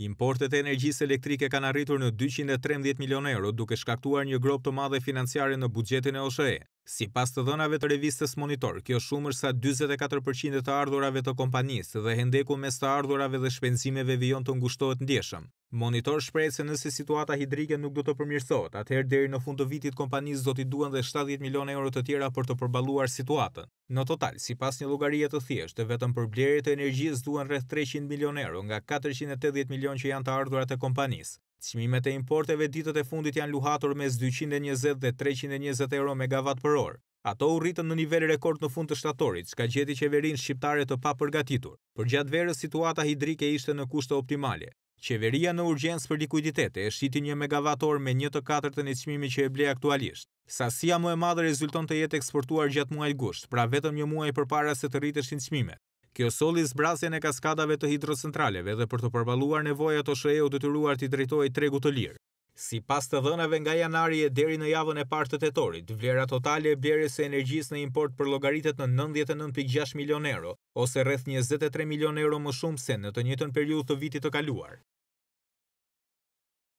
Importet e energjisë elektrike kanë arritur në 213 milion euro duke shkaktuar një grob të madhe financiare në bugjetin e OSHE. Si pas të dënave të revistës monitor, kjo shumër sa 24% të ardhurave të kompanisë dhe hendeku mes të ardhurave dhe shpenzimeve vion të ngushtohet ndjeshëm. Monitor shpreh se nëse situata hidrike nuk do të përmirësohet, atëherë deri në fund të vitit kompanisë do t'i duan dhe 70 milionë euro të tjera për të përballuar situatën. Në total, sipas një llogarie të thjeshtë, vetëm për blerjet e energjisë duan rreth 300 milionë euro nga 480 milionë që janë të ardhurat e kompanisë. Çmimet e importeve ditët e fundit janë luhatur mes 220 dhe 320 euro megavat për orë. Ato u rritën në nivel rekord në fund të shtatorit, ka gjeti qeverinë shqiptare të papërgatitur. Por gjatë verës situata hidrike ishte në kushte optimale. Qeveria në urgjens për likuiditet e shqiti një megavator me një të katër të një qmimi që e ble aktualisht. Sasia mu e madhe rezulton të jetë eksportuar gjatë muaj gusht, pra vetëm një muaj për para se të rriteshin një qmime. Kjo soli brasen e kaskadave të hidrocentraleve dhe për të përvaluar nevoja të shreju të të ruar të drejtoj tregu të lirë. Si pas të dhënave nga janari e deri në javën e partë të tetorit, vlera totale e bleres e energjis në import për logaritet në 99.6 milion euro, ose rreth 23 milion euro më shumë se në të njëtën periud të vitit të kaluar.